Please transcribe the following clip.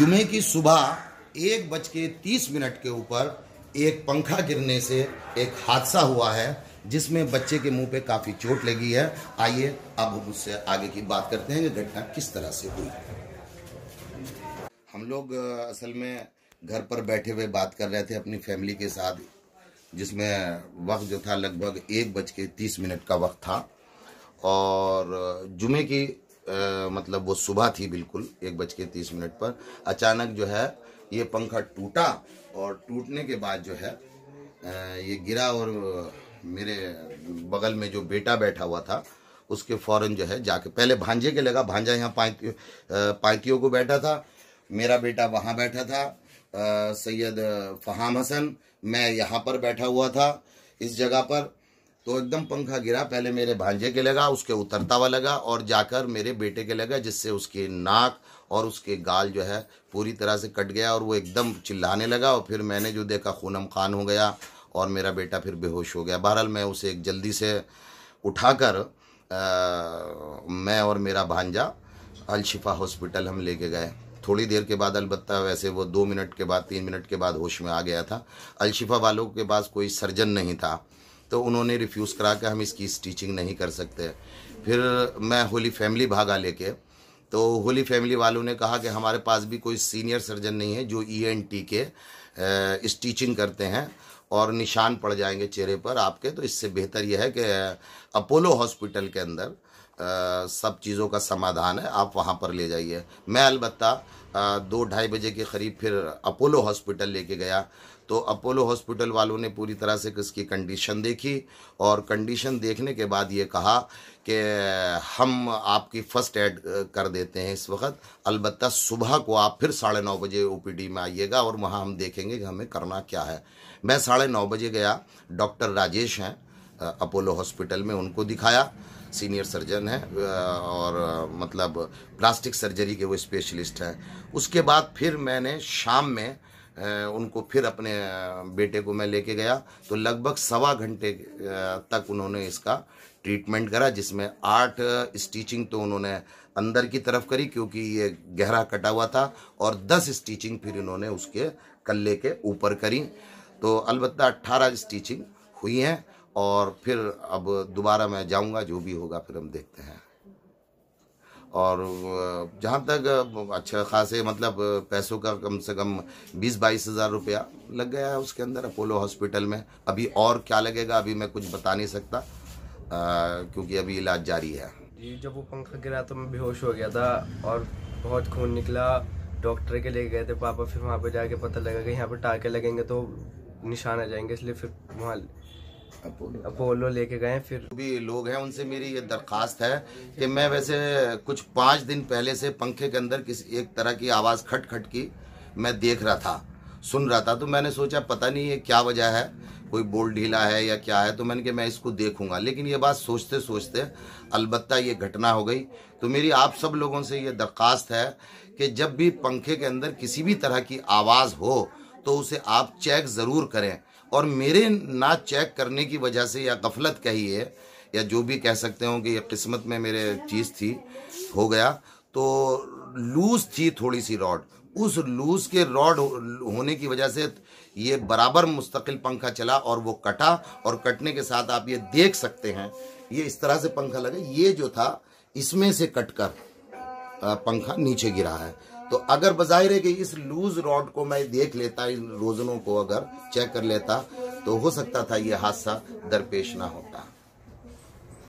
जुमे की सुबह एक बज के तीस मिनट के ऊपर एक पंखा गिरने से एक हादसा हुआ है जिसमें बच्चे के मुंह पे काफ़ी चोट लगी है आइए अब हम उससे आगे की बात करते हैं कि घटना किस तरह से हुई हम लोग असल में घर पर बैठे हुए बात कर रहे थे अपनी फैमिली के साथ जिसमें वक्त जो था लगभग एक बज के तीस मिनट का वक्त था और जुमे की आ, मतलब वो सुबह थी बिल्कुल एक बज के तीस मिनट पर अचानक जो है ये पंखा टूटा और टूटने के बाद जो है आ, ये गिरा और मेरे बगल में जो बेटा बैठा हुआ था उसके फौरन जो है जाके पहले भांजे के लगा भांजा यहाँ पाइतियों पाइतियों को बैठा था मेरा बेटा वहाँ बैठा था सैयद फहाम हसन मैं यहाँ पर बैठा हुआ था इस जगह पर तो एकदम पंखा गिरा पहले मेरे भांजे के लगा उसके उतरता हुआ लगा और जाकर मेरे बेटे के लगा जिससे उसके नाक और उसके गाल जो है पूरी तरह से कट गया और वो एकदम चिल्लाने लगा और फिर मैंने जो देखा खूनम खान हो गया और मेरा बेटा फिर बेहोश हो गया बहरहाल मैं उसे एक जल्दी से उठाकर आ, मैं और मेरा भांजा अलशिफा हॉस्पिटल हम लेके गए थोड़ी देर के बाद अलबत्ता वैसे वो दो मिनट के बाद तीन मिनट के बाद होश में आ गया था अलशिफा वालों के पास कोई सर्जन नहीं था तो उन्होंने रिफ्यूज़ करा के हम इसकी स्टिचिंग नहीं कर सकते फिर मैं होली फैमिली भागा लेके तो होली फैमिली वालों ने कहा कि हमारे पास भी कोई सीनियर सर्जन नहीं है जो ई एन टी के स्टिचिंग करते हैं और निशान पड़ जाएंगे चेहरे पर आपके तो इससे बेहतर यह है कि अपोलो हॉस्पिटल के अंदर आ, सब चीज़ों का समाधान है आप वहाँ पर ले जाइए मैं अलबत्ता दो ढाई बजे के करीब फिर अपोलो हॉस्पिटल लेके गया तो अपोलो हॉस्पिटल वालों ने पूरी तरह से इसकी कंडीशन देखी और कंडीशन देखने के बाद ये कहा कि हम आपकी फ़र्स्ट एड कर देते हैं इस वक्त अलबत् सुबह को आप फिर साढ़े नौ बजे ओ में आइएगा और वहाँ हम देखेंगे कि हमें करना क्या है मैं साढ़े नौ बजे गया डॉक्टर राजेश हैं अपोलो हॉस्पिटल में उनको दिखाया सीनियर सर्जन हैं और मतलब प्लास्टिक सर्जरी के वो स्पेशलिस्ट हैं उसके बाद फिर मैंने शाम में उनको फिर अपने बेटे को मैं लेके गया तो लगभग सवा घंटे तक उन्होंने इसका ट्रीटमेंट करा जिसमें आठ स्टिचिंग तो उन्होंने अंदर की तरफ करी क्योंकि ये गहरा कटा हुआ था और दस स्टिचिंग फिर इन्होंने उसके कल्ले के ऊपर करी तो अलबत्त अट्ठारह स्टिचिंग हुई हैं और फिर अब दोबारा मैं जाऊंगा जो भी होगा फिर हम देखते हैं और जहाँ तक अच्छा खासे मतलब पैसों का कम से कम बीस बाईस हज़ार रुपया लग गया है उसके अंदर अपोलो हॉस्पिटल में अभी और क्या लगेगा अभी मैं कुछ बता नहीं सकता आ, क्योंकि अभी इलाज जारी है जी जब वो पंखा गिरा तो मैं बेहोश हो गया था और बहुत खून निकला डॉक्टर के ले गए थे पापा फिर वहाँ पे जाके पता लगा कि यहाँ पे टाके लगेंगे तो निशान आ जाएंगे इसलिए फिर वहाँ अपोलो अपोलो लेके गए फिर भी लोग हैं उनसे मेरी ये दरख्वास्त है कि मैं वैसे कुछ पाँच दिन पहले से पंखे के अंदर किसी एक तरह की आवाज़ खट खट की मैं देख रहा था सुन रहा था तो मैंने सोचा पता नहीं ये क्या वजह है कोई बोल ढीला है या क्या है तो मैंने कहा मैं इसको देखूंगा लेकिन ये बात सोचते सोचते अलबत्ता ये घटना हो गई तो मेरी आप सब लोगों से ये दरख्वास्त है कि जब भी पंखे के अंदर किसी भी तरह की आवाज़ हो तो उसे आप चेक ज़रूर करें और मेरे ना चेक करने की वजह से या गफलत कहिए या जो भी कह सकते हो कि ये किस्मत में मेरे चीज़ थी हो गया तो लूज थी थोड़ी सी रॉड उस लूज के रॉड होने की वजह से ये बराबर मुस्तकिल पंखा चला और वो कटा और कटने के साथ आप ये देख सकते हैं ये इस तरह से पंखा लगे ये जो था इसमें से कटकर पंखा नीचे गिरा है तो अगर बाहिर है कि इस लूज रॉड को मैं देख लेता इन रोजनों को अगर चेक कर लेता तो हो सकता था ये हादसा दरपेश ना होता